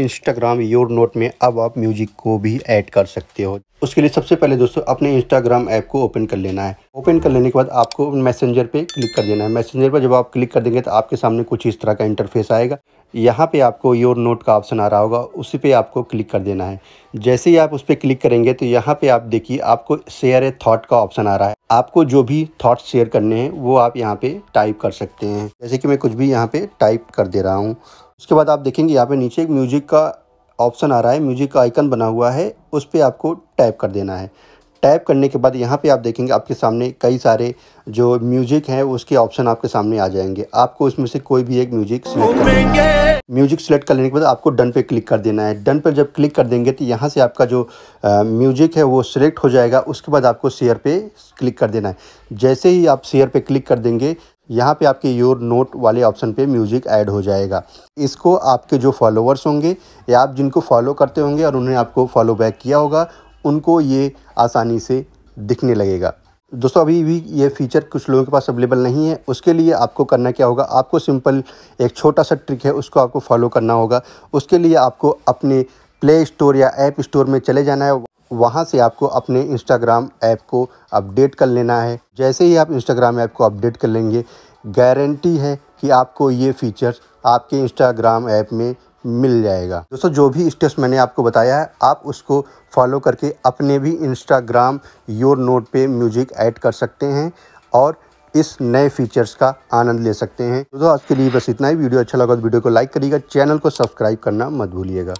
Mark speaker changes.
Speaker 1: Instagram your note में अब आप म्यूजिक को भी ऐड कर सकते हो उसके लिए सबसे पहले दोस्तों अपने इंस्टाग्राम ऐप को ओपन कर लेना है ओपन कर लेने के बाद आपको मैसेंजर पे क्लिक कर देना है मैसेंजर पर जब आप क्लिक कर देंगे तो आपके सामने कुछ इस तरह का इंटरफेस आएगा यहाँ पे आपको योर नोट का ऑप्शन आ रहा होगा उसी पे आपको क्लिक कर देना है जैसे ही आप उस पर क्लिक करेंगे तो यहाँ पे आप देखिए आपको शेयर ए थॉट का ऑप्शन आ रहा है आपको जो भी थॉट शेयर करने हैं वो आप यहाँ पे टाइप कर सकते हैं जैसे कि मैं कुछ भी यहाँ पे टाइप कर दे रहा हूँ उसके बाद आप देखेंगे यहाँ पर नीचे एक म्यूजिक का ऑप्शन आ रहा है म्यूजिक का आइकन बना हुआ है उस पर आपको टाइप कर देना है टाइप करने के बाद यहाँ पे आप देखेंगे आपके सामने कई सारे जो म्यूजिक हैं उसके ऑप्शन आपके सामने आ जाएंगे आपको उसमें से कोई भी एक म्यूजिक सिलेक्ट करना है म्यूजिक सेलेक्ट कर लेने के बाद आपको डन पे क्लिक कर देना है डन पर जब क्लिक कर देंगे तो यहाँ से आपका जो म्यूजिक है वो सिलेक्ट हो जाएगा उसके बाद आपको शेयर पे क्लिक कर देना है जैसे ही आप शेयर पे क्लिक कर देंगे यहाँ पे आपके योर नोट वाले ऑप्शन पे म्यूजिक ऐड हो जाएगा इसको आपके जो फॉलोअर्स होंगे या आप जिनको फॉलो करते होंगे और उन्होंने आपको फॉलो बैक किया होगा उनको ये आसानी से दिखने लगेगा दोस्तों अभी भी ये फीचर कुछ लोगों के पास अवेलेबल नहीं है उसके लिए आपको करना क्या होगा आपको सिंपल एक छोटा सा ट्रिक है उसको आपको फॉलो करना होगा उसके लिए आपको अपने प्ले स्टोर या ऐप स्टोर में चले जाना है वहाँ से आपको अपने इंस्टाग्राम ऐप को अपडेट कर लेना है जैसे ही आप इंस्टाग्राम ऐप को अपडेट कर लेंगे गारंटी है कि आपको ये फीचर्स आपके इंस्टाग्राम ऐप में मिल जाएगा दोस्तों जो भी स्टेप्स मैंने आपको बताया है आप उसको फॉलो करके अपने भी इंस्टाग्राम योर नोट पे म्यूजिक ऐड कर सकते हैं और इस नए फीचर्स का आनंद ले सकते हैं दोस्तों आज के लिए बस इतना ही वीडियो अच्छा लगा तो वीडियो को लाइक करिएगा चैनल को सब्सक्राइब करना मत भूलिएगा